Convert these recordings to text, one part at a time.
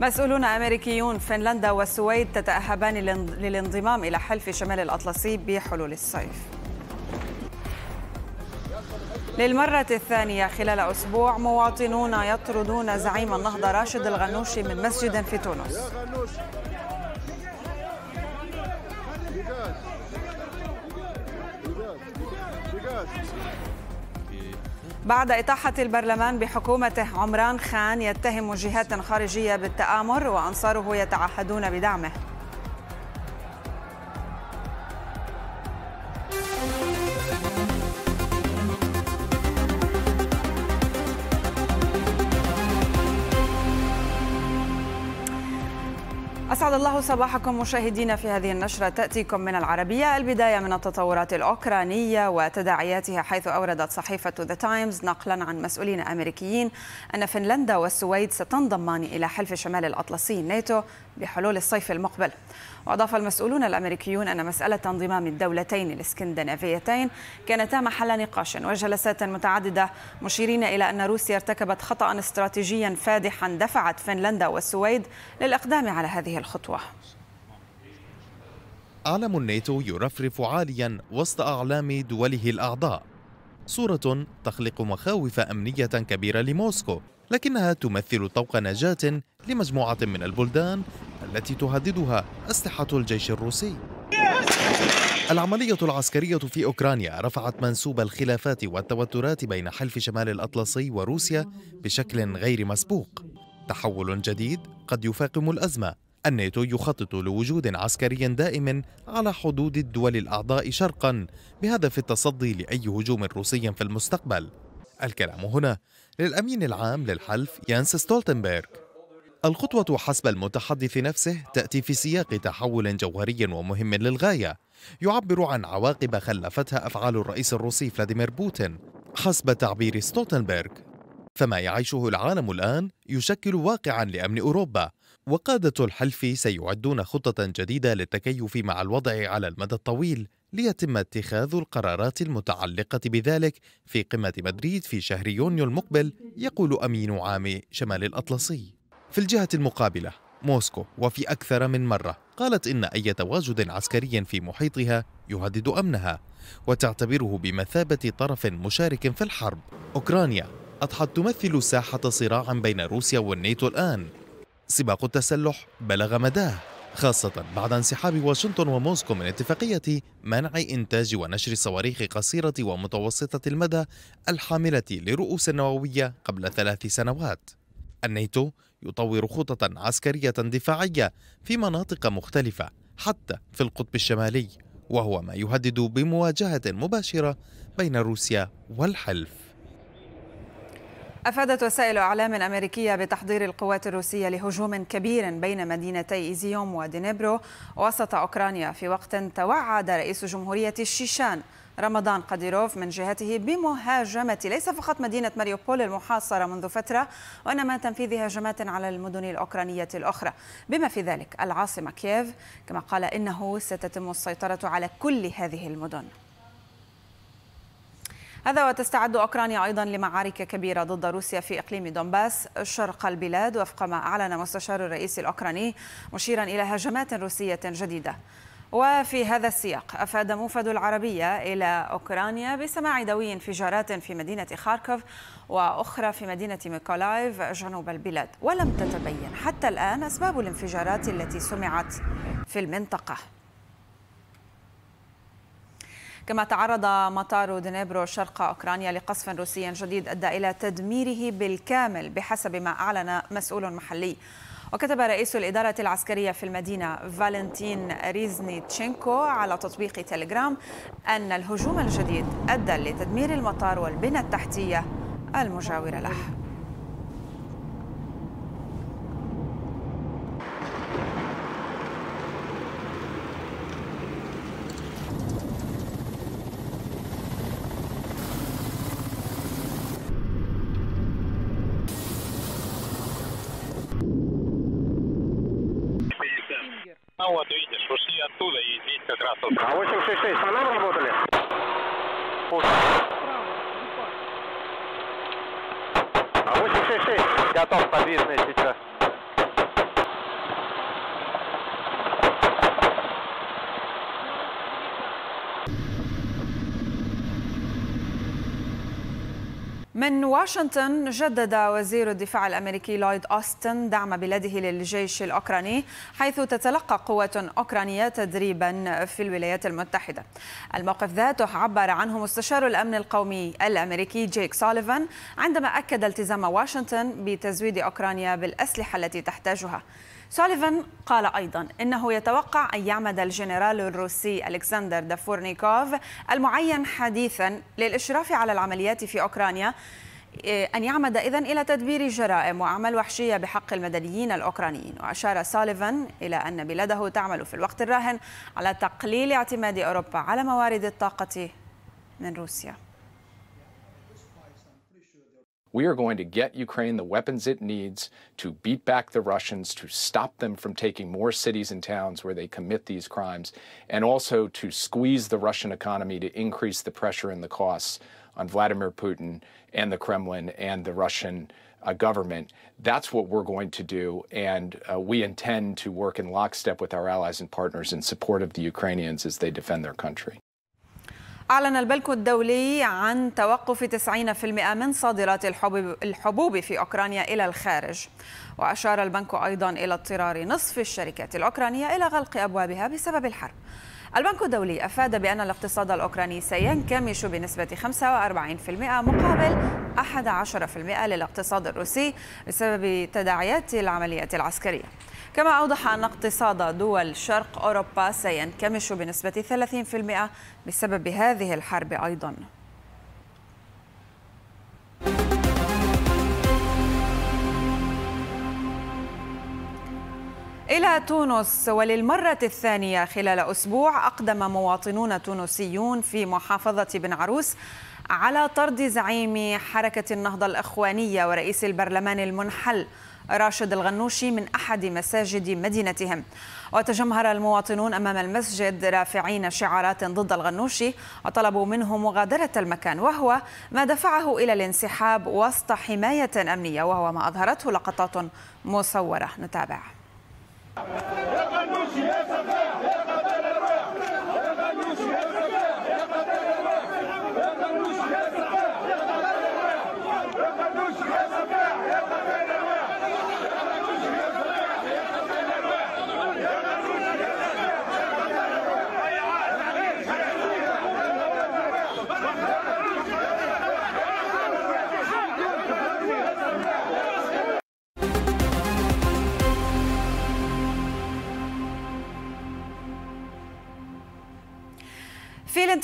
مسؤولون أمريكيون فنلندا والسويد تتأهبان للانضمام إلى حلف شمال الأطلسي بحلول الصيف للمرة الثانية خلال أسبوع مواطنون يطردون زعيم النهضة راشد الغنوشي من مسجد في تونس بعد إطاحة البرلمان بحكومته عمران خان يتهم جهات خارجية بالتآمر وأنصاره يتعهدون بدعمه أسعد الله صباحكم مشاهدينا في هذه النشرة تأتيكم من العربية البداية من التطورات الأوكرانية وتداعياتها حيث أوردت صحيفة ذا تايمز نقلا عن مسؤولين أمريكيين أن فنلندا والسويد ستنضمان إلى حلف شمال الأطلسي ناتو بحلول الصيف المقبل وأضاف المسؤولون الأمريكيون أن مسألة انضمام الدولتين الاسكندنافيتين كانتا محل نقاش وجلسات متعددة مشيرين إلى أن روسيا ارتكبت خطأ استراتيجيا فادحا دفعت فنلندا والسويد للإقدام على هذه الخطوة علم الناتو يرفرف عاليا وسط أعلام دوله الأعضاء صورة تخلق مخاوف أمنية كبيرة لموسكو لكنها تمثل طوق نجاة لمجموعة من البلدان التي تهددها أسلحة الجيش الروسي العملية العسكرية في أوكرانيا رفعت منسوب الخلافات والتوترات بين حلف شمال الأطلسي وروسيا بشكل غير مسبوق تحول جديد قد يفاقم الأزمة الناتو يخطط لوجود عسكري دائم على حدود الدول الأعضاء شرقا بهدف التصدي لأي هجوم روسي في المستقبل الكلام هنا للأمين العام للحلف يانس ستولتنبرغ الخطوة حسب المتحدث نفسه تأتي في سياق تحول جوهري ومهم للغاية يعبر عن عواقب خلفتها أفعال الرئيس الروسي فلاديمير بوتين حسب تعبير ستوتنبرغ فما يعيشه العالم الآن يشكل واقعا لأمن أوروبا وقادة الحلف سيعدون خطة جديدة للتكيف مع الوضع على المدى الطويل ليتم اتخاذ القرارات المتعلقة بذلك في قمة مدريد في شهر يونيو المقبل يقول أمين عام شمال الأطلسي في الجهة المقابلة موسكو وفي أكثر من مرة قالت إن أي تواجد عسكري في محيطها يهدد أمنها وتعتبره بمثابة طرف مشارك في الحرب أوكرانيا أضحت تمثل ساحة صراع بين روسيا والنيتو الآن سباق التسلح بلغ مداه خاصة بعد انسحاب واشنطن وموسكو من اتفاقية منع إنتاج ونشر صواريخ قصيرة ومتوسطة المدى الحاملة لرؤوس نووية قبل ثلاث سنوات. النيتو يطور خططا عسكرية دفاعية في مناطق مختلفة حتى في القطب الشمالي وهو ما يهدد بمواجهة مباشرة بين روسيا والحلف أفادت وسائل أعلام أمريكية بتحضير القوات الروسية لهجوم كبير بين مدينتي إيزيوم ودنيبرو وسط أوكرانيا في وقت توعد رئيس جمهورية الشيشان رمضان قديروف من جهته بمهاجمة ليس فقط مدينة ماريوبول المحاصرة منذ فترة وإنما تنفيذ هجمات على المدن الأوكرانية الأخرى بما في ذلك العاصمة كييف كما قال إنه ستتم السيطرة على كل هذه المدن هذا وتستعد أوكرانيا أيضا لمعارك كبيرة ضد روسيا في إقليم دونباس شرق البلاد وفق ما أعلن مستشار الرئيس الأوكراني مشيرا إلى هجمات روسية جديدة وفي هذا السياق أفاد موفد العربية إلى أوكرانيا بسماع دوي انفجارات في مدينة خاركوف وأخرى في مدينة ميكولايف جنوب البلاد ولم تتبين حتى الآن أسباب الانفجارات التي سمعت في المنطقة كما تعرض مطار دنيبرو شرق أوكرانيا لقصف روسي جديد أدى إلى تدميره بالكامل بحسب ما أعلن مسؤول محلي وكتب رئيس الإدارة العسكرية في المدينة فالنتين ريزني تشينكو على تطبيق تليجرام أن الهجوم الجديد أدى لتدمير المطار والبنى التحتية المجاورة له Готов, подвижный сейчас. من واشنطن جدد وزير الدفاع الامريكي لويد اوستن دعم بلاده للجيش الاوكراني حيث تتلقى قوات اوكرانيه تدريبا في الولايات المتحده. الموقف ذاته عبر عنه مستشار الامن القومي الامريكي جيك سوليفان عندما اكد التزام واشنطن بتزويد اوكرانيا بالاسلحه التي تحتاجها. سوليفان قال أيضا إنه يتوقع أن يعمد الجنرال الروسي ألكسندر دافورنيكوف المعين حديثا للإشراف على العمليات في أوكرانيا إيه، أن يعمد إذن إلى تدبير جرائم وأعمال وحشية بحق المدنيين الأوكرانيين وأشار ساليفان إلى أن بلاده تعمل في الوقت الراهن على تقليل اعتماد أوروبا على موارد الطاقة من روسيا We are going to get Ukraine the weapons it needs to beat back the Russians, to stop them from taking more cities and towns where they commit these crimes, and also to squeeze the Russian economy to increase the pressure and the costs on Vladimir Putin and the Kremlin and the Russian uh, government. That's what we're going to do. And uh, we intend to work in lockstep with our allies and partners in support of the Ukrainians as they defend their country. أعلن البنك الدولي عن توقف 90% من صادرات الحبوب في أوكرانيا إلى الخارج وأشار البنك أيضا إلى اضطرار نصف الشركات الأوكرانية إلى غلق أبوابها بسبب الحرب البنك الدولي أفاد بأن الاقتصاد الأوكراني سينكمش بنسبة 45% مقابل 11% للاقتصاد الروسي بسبب تداعيات العمليات العسكرية كما أوضح أن اقتصاد دول شرق أوروبا سينكمش بنسبة 30% بسبب هذه الحرب أيضاً إلى تونس وللمرة الثانية خلال أسبوع أقدم مواطنون تونسيون في محافظة بن عروس على طرد زعيم حركة النهضة الإخوانية ورئيس البرلمان المنحل راشد الغنوشي من أحد مساجد مدينتهم وتجمهر المواطنون أمام المسجد رافعين شعارات ضد الغنوشي وطلبوا منه مغادرة المكان وهو ما دفعه إلى الانسحاب وسط حماية أمنية وهو ما أظهرته لقطات مصورة نتابع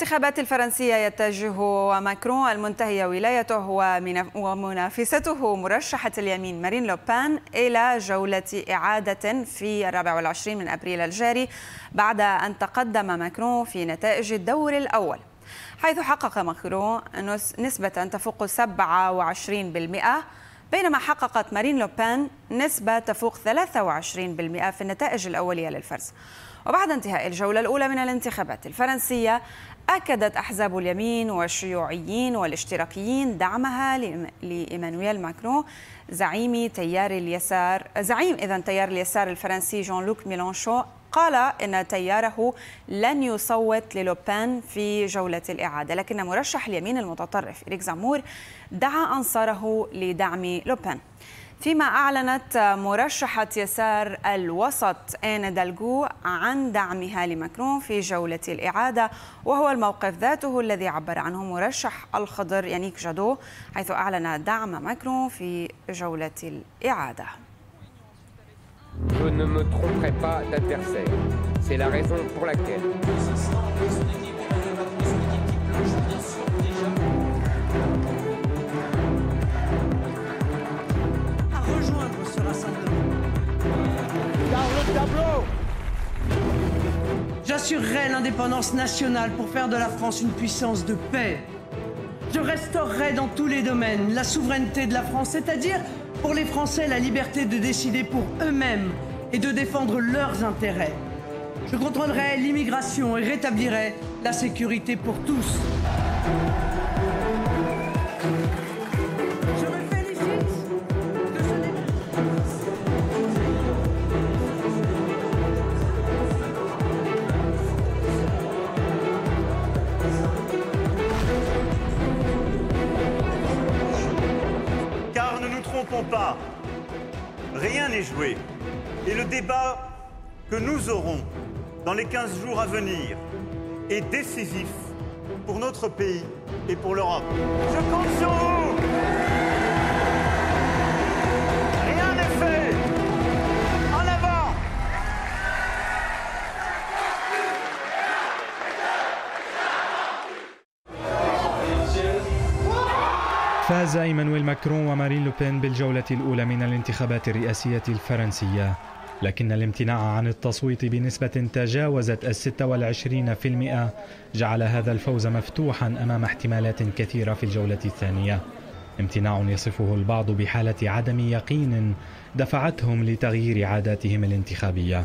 الانتخابات الفرنسية يتجه ماكرون المنتهية ولايته ومنافسته مرشحة اليمين مارين لوبان إلى جولة إعادة في 24 من أبريل الجاري بعد أن تقدم ماكرون في نتائج الدور الأول حيث حقق ماكرون نسبة تفوق 27% بينما حققت مارين لوبان نسبة تفوق 23% في النتائج الأولية للفرز وبعد انتهاء الجولة الأولى من الانتخابات الفرنسية أكدت أحزاب اليمين والشيوعيين والاشتراكيين دعمها لإيمانويل ماكرون زعيم تيار اليسار زعيم إذا تيار اليسار الفرنسي جون لوك ميلانشو قال إن تياره لن يصوت للوبان في جولة الإعادة لكن مرشح اليمين المتطرف إريك زامور دعا أنصاره لدعم لوبان فيما أعلنت مرشحة يسار الوسط آن دالجو عن دعمها لمكرون في جولة الإعادة وهو الموقف ذاته الذي عبر عنه مرشح الخضر يانيك جادو حيث أعلن دعم مكرون في جولة الإعادة Je ne me tromperai pas d'adversaire. C'est la raison pour laquelle J'assurerai l'indépendance nationale pour faire de la France une puissance de paix. Je restaurerai dans tous les domaines la souveraineté de la France, c'est-à-dire pour les Français la liberté de décider pour eux-mêmes et de défendre leurs intérêts. Je contrôlerai l'immigration et rétablirai la sécurité pour tous. Rien n'est joué. Et le débat que nous aurons dans les 15 jours à venir est décisif pour notre pays et pour l'Europe. Je compte sur vous فاز ايمانويل ماكرون ومارين لوبين بالجوله الاولى من الانتخابات الرئاسيه الفرنسيه لكن الامتناع عن التصويت بنسبة تجاوزت الستة 26% جعل هذا الفوز مفتوحا أمام احتمالات كثيرة في الجولة الثانية امتناع يصفه البعض بحالة عدم يقين دفعتهم لتغيير عاداتهم الانتخابية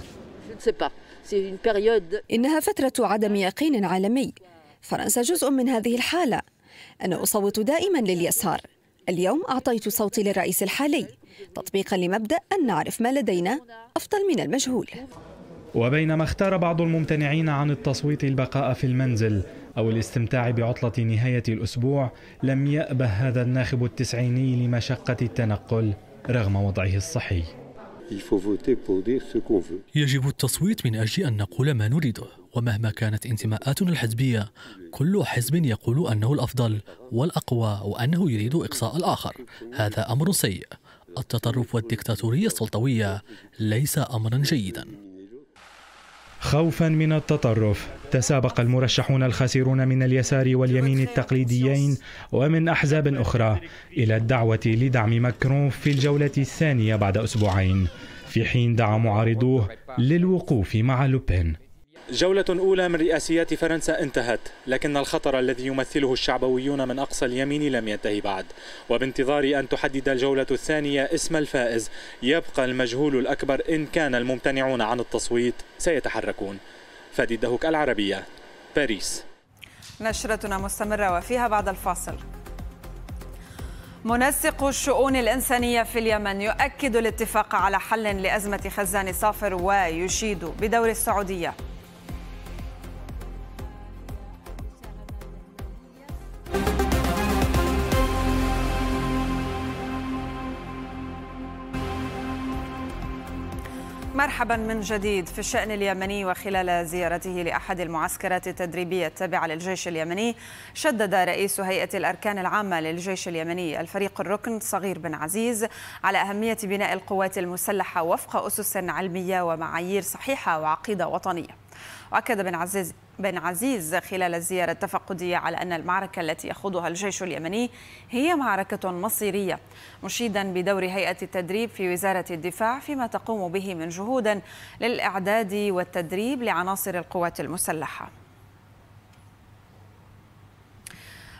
إنها فترة عدم يقين عالمي فرنسا جزء من هذه الحالة أنا أصوت دائما لليسار اليوم أعطيت صوتي للرئيس الحالي تطبيقا لمبدأ أن نعرف ما لدينا أفضل من المجهول وبينما اختار بعض الممتنعين عن التصويت البقاء في المنزل أو الاستمتاع بعطلة نهاية الأسبوع لم يأبه هذا الناخب التسعيني لمشقة التنقل رغم وضعه الصحي يجب التصويت من أجل أن نقول ما نريده ومهما كانت انتماءاتنا الحزبية كل حزب يقول أنه الأفضل والأقوى وأنه يريد إقصاء الآخر هذا أمر سيء التطرف والديكتاتورية السلطوية ليس أمرا جيدا خوفا من التطرف تسابق المرشحون الخاسرون من اليسار واليمين التقليديين ومن احزاب اخرى الى الدعوه لدعم ماكرون في الجوله الثانيه بعد اسبوعين في حين دعا معارضوه للوقوف مع لوبين جولة أولى من رئاسيات فرنسا انتهت لكن الخطر الذي يمثله الشعبويون من أقصى اليمين لم ينتهي بعد وبانتظار أن تحدد الجولة الثانية اسم الفائز يبقى المجهول الأكبر إن كان الممتنعون عن التصويت سيتحركون فادي الدهوك العربية باريس نشرتنا مستمرة وفيها بعد الفاصل منسق الشؤون الإنسانية في اليمن يؤكد الاتفاق على حل لأزمة خزان صافر ويشيد بدور السعودية مرحبا من جديد في الشأن اليمني وخلال زيارته لأحد المعسكرات التدريبية التابعة للجيش اليمني شدد رئيس هيئة الأركان العامة للجيش اليمني الفريق الركن صغير بن عزيز على أهمية بناء القوات المسلحة وفق أسس علمية ومعايير صحيحة وعقيدة وطنية واكد بن عزيز بن عزيز خلال الزيارة التفقدية على أن المعركة التي يخوضها الجيش اليمني هي معركة مصيرية مشيدا بدور هيئة التدريب في وزارة الدفاع فيما تقوم به من جهود للإعداد والتدريب لعناصر القوات المسلحة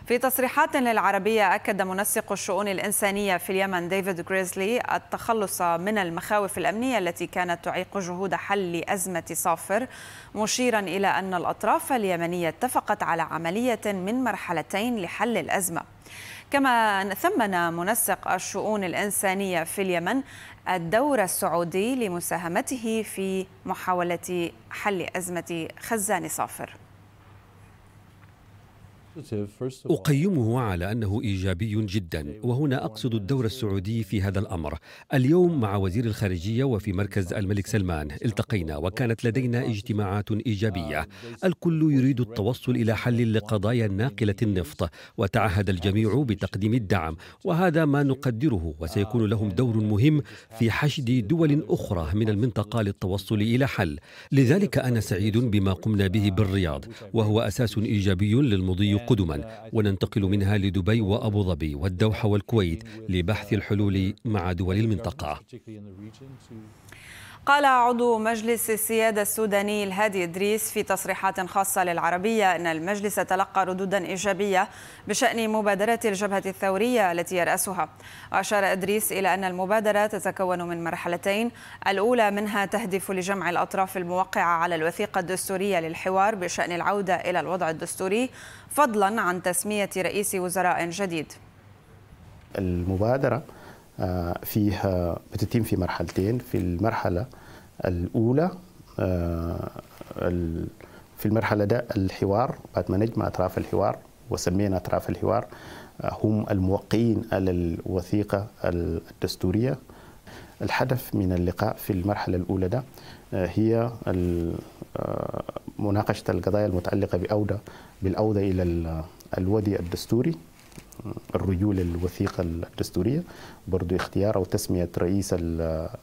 في تصريحات للعربية أكد منسق الشؤون الإنسانية في اليمن ديفيد غريزلي التخلص من المخاوف الأمنية التي كانت تعيق جهود حل أزمة صافر مشيرا إلى أن الأطراف اليمنية اتفقت على عملية من مرحلتين لحل الأزمة كما ثمن منسق الشؤون الإنسانية في اليمن الدور السعودي لمساهمته في محاولة حل أزمة خزان صافر أقيمه على أنه إيجابي جدا وهنا أقصد الدور السعودي في هذا الأمر اليوم مع وزير الخارجية وفي مركز الملك سلمان التقينا وكانت لدينا اجتماعات إيجابية الكل يريد التوصل إلى حل لقضايا ناقلة النفط وتعهد الجميع بتقديم الدعم وهذا ما نقدره وسيكون لهم دور مهم في حشد دول أخرى من المنطقة للتوصل إلى حل لذلك أنا سعيد بما قمنا به بالرياض وهو أساس إيجابي للمضي قدما وننتقل منها لدبي وأبو ظبي والدوحة والكويت لبحث الحلول مع دول المنطقة قال عضو مجلس السيادة السوداني الهادي إدريس في تصريحات خاصة للعربية أن المجلس تلقى ردودا إيجابية بشأن مبادرة الجبهة الثورية التي يرأسها أشار إدريس إلى أن المبادرة تتكون من مرحلتين الأولى منها تهدف لجمع الأطراف الموقعة على الوثيقة الدستورية للحوار بشأن العودة إلى الوضع الدستوري فضلا عن تسمية رئيس وزراء جديد المبادرة آه، فيها بتتم في مرحلتين في المرحلة الأولى آه، في المرحلة ده الحوار بعد ما نجمع أطراف الحوار وسمينا أطراف الحوار آه، هم الموقعين على الوثيقة الدستورية الهدف من اللقاء في المرحلة الأولى ده هي مناقشة القضايا المتعلقة بأودة بالأودة إلى الودي الدستوري الرجول الوثيقة الدستورية برضو اختيار أو تسمية رئيس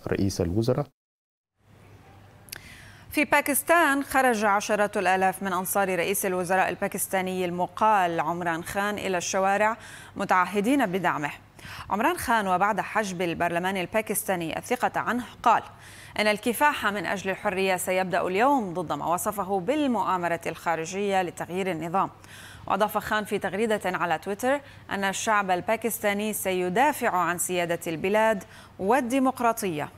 رئيس الوزراء في باكستان خرج عشرات الآلاف من أنصار رئيس الوزراء الباكستاني المقال عمران خان إلى الشوارع متعهدين بدعمه عمران خان وبعد حجب البرلمان الباكستاني الثقة عنه قال أن الكفاح من أجل الحرية سيبدأ اليوم ضد ما وصفه بالمؤامرة الخارجية لتغيير النظام وأضاف خان في تغريدة على تويتر أن الشعب الباكستاني سيدافع عن سيادة البلاد والديمقراطية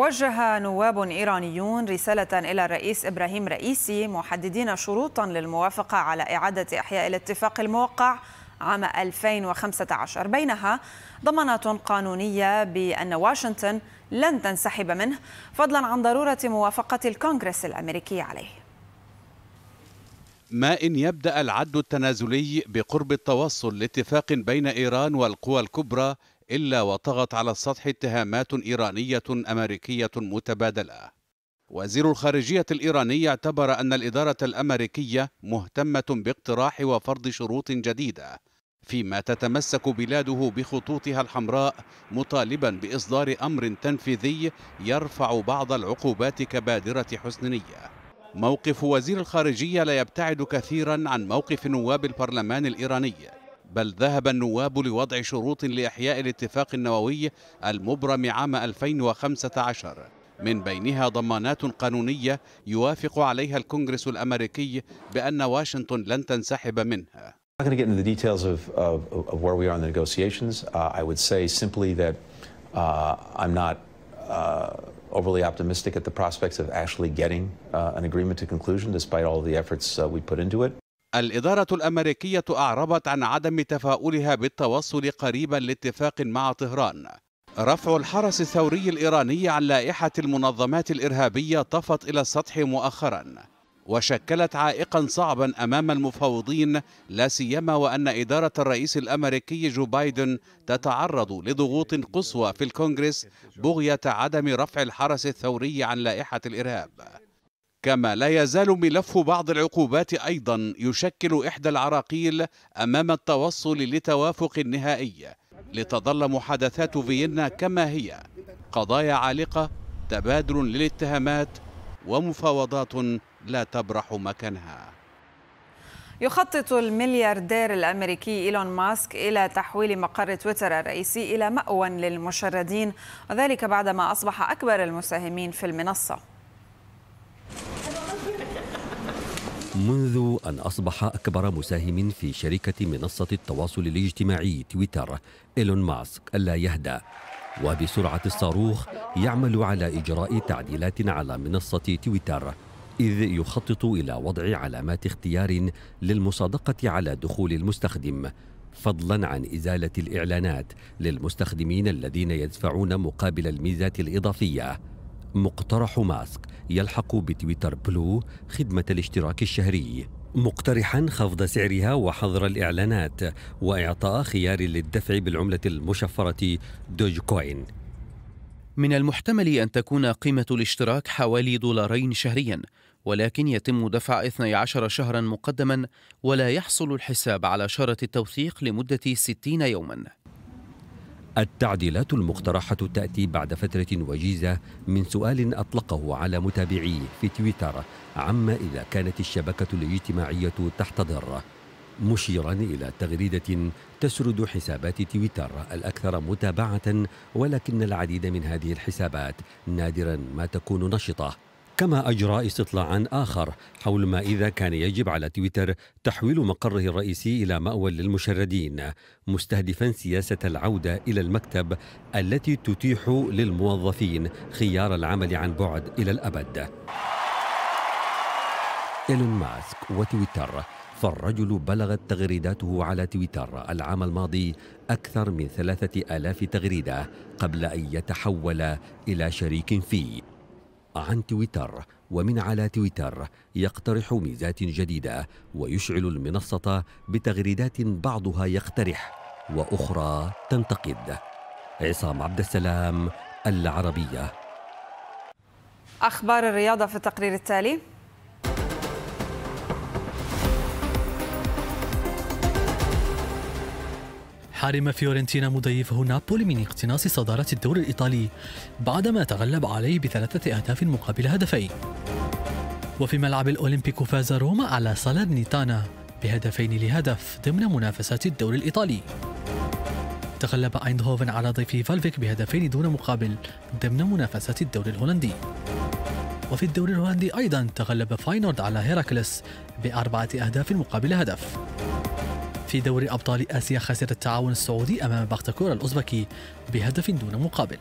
وجه نواب إيرانيون رسالة إلى الرئيس إبراهيم رئيسي محددين شروطا للموافقة على إعادة إحياء الاتفاق الموقع عام 2015 بينها ضمانات قانونية بأن واشنطن لن تنسحب منه فضلا عن ضرورة موافقة الكونغرس الأمريكي عليه ما إن يبدأ العد التنازلي بقرب التوصل لاتفاق بين إيران والقوى الكبرى إلا وطغت على السطح اتهامات إيرانية أمريكية متبادلة وزير الخارجية الإيراني اعتبر أن الإدارة الأمريكية مهتمة باقتراح وفرض شروط جديدة فيما تتمسك بلاده بخطوطها الحمراء مطالبا بإصدار أمر تنفيذي يرفع بعض العقوبات كبادرة حسن نية موقف وزير الخارجية لا يبتعد كثيرا عن موقف نواب البرلمان الإيراني بل ذهب النواب لوضع شروط لإحياء الاتفاق النووي المبرم عام 2015 من بينها ضمانات قانونية يوافق عليها الكونغرس الأمريكي بأن واشنطن لن تنسحب منها I'm not going to get into the details of, of, of where we are in the negotiations. Uh, I would say simply that uh, I'm not uh, overly optimistic at the prospects of actually getting uh, an agreement to conclusion, despite all of the efforts uh, we put into it. الإدارة الأمريكية أعربت عن عدم تفاؤلها بالتوصل قريبا لاتفاق مع طهران رفع الحرس الثوري الإيراني عن لائحة المنظمات الإرهابية طفت إلى السطح مؤخرا وشكلت عائقا صعبا أمام المفاوضين لا سيما وأن إدارة الرئيس الأمريكي جو بايدن تتعرض لضغوط قصوى في الكونغرس بغية عدم رفع الحرس الثوري عن لائحة الإرهاب كما لا يزال ملف بعض العقوبات أيضا يشكل إحدى العراقيل أمام التوصل لتوافق نهائي لتظل محادثات فيينا كما هي قضايا عالقة تبادل للاتهامات ومفاوضات لا تبرح مكانها يخطط الملياردير الامريكي ايلون ماسك الى تحويل مقر تويتر الرئيسي الى مأوى للمشردين وذلك بعدما اصبح اكبر المساهمين في المنصه منذ أن أصبح أكبر مساهم في شركة منصة التواصل الاجتماعي تويتر إيلون ماسك ألا يهدى وبسرعة الصاروخ يعمل على إجراء تعديلات على منصة تويتر إذ يخطط إلى وضع علامات اختيار للمصادقة على دخول المستخدم فضلا عن إزالة الإعلانات للمستخدمين الذين يدفعون مقابل الميزات الإضافية مقترح ماسك يلحق بتويتر بلو خدمة الاشتراك الشهري مقترحا خفض سعرها وحظر الإعلانات وإعطاء خيار للدفع بالعملة المشفرة دوج كوين من المحتمل أن تكون قيمة الاشتراك حوالي دولارين شهريا ولكن يتم دفع 12 شهرا مقدما ولا يحصل الحساب على شارة التوثيق لمدة 60 يوما التعديلات المقترحة تأتي بعد فترة وجيزة من سؤال أطلقه على متابعيه في تويتر عما إذا كانت الشبكة الاجتماعية تحت مشيرا إلى تغريدة تسرد حسابات تويتر الأكثر متابعة ولكن العديد من هذه الحسابات نادرا ما تكون نشطة كما أجرى استطلاعا آخر حول ما إذا كان يجب على تويتر تحويل مقره الرئيسي إلى مأوى للمشردين مستهدفا سياسة العودة إلى المكتب التي تتيح للموظفين خيار العمل عن بعد إلى الأبد إيلون ماسك وتويتر فالرجل بلغت تغريداته على تويتر العام الماضي أكثر من ثلاثة آلاف تغريدة قبل أن يتحول إلى شريك فيه عن تويتر ومن على تويتر يقترح ميزات جديدة ويشعل المنصة بتغريدات بعضها يقترح وأخرى تنتقد عصام عبد السلام العربية أخبار الرياضة في التقرير التالي حرم فيورنتينا مضيفه نابولي من اقتناص صدارة الدور الإيطالي بعدما تغلب عليه بثلاثة أهداف مقابل هدفين وفي ملعب الأولمبيكو فاز روما على نيتانا بهدفين لهدف ضمن منافسات الدور الإيطالي تغلب ايندهوفن على ضيفه فالفيك بهدفين دون مقابل ضمن منافسات الدوري الهولندي وفي الدوري الهولندي أيضا تغلب فاينورد على هيراكلس بأربعة أهداف مقابل هدف في دوري أبطال آسيا خسر التعاون السعودي أمام بختكور الأوزبكي بهدف دون مقابل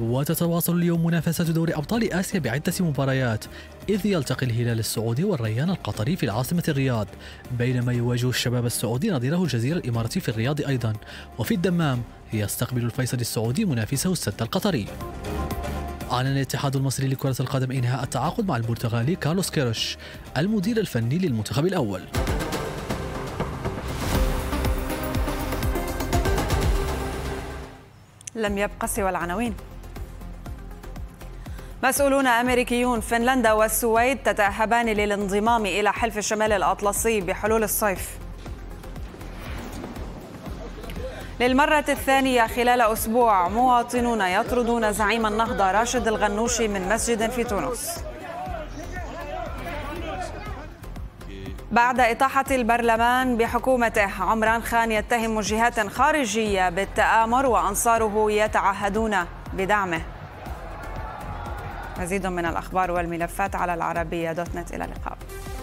وتتواصل اليوم منافسة دوري أبطال آسيا بعدة مباريات إذ يلتقي الهلال السعودي والريان القطري في العاصمة الرياض بينما يواجه الشباب السعودي نظيره الجزيرة الإماراتي في الرياض أيضا وفي الدمام يستقبل الفيصل السعودي منافسه السد القطري أعلن الاتحاد المصري لكرة القدم إنهاء التعاقد مع البرتغالي كارلوس كيروش المدير الفني للمنتخب الأول لم يبقى سوى العناوين مسؤولون أمريكيون فنلندا والسويد تتأهبان للانضمام إلى حلف الشمال الأطلسي بحلول الصيف للمرة الثانية خلال أسبوع مواطنون يطردون زعيم النهضة راشد الغنوشي من مسجد في تونس بعد إطاحة البرلمان بحكومته عمران خان يتهم جهات خارجية بالتآمر وأنصاره يتعهدون بدعمه مزيد من الأخبار والملفات على العربية دوت نت إلى اللقاء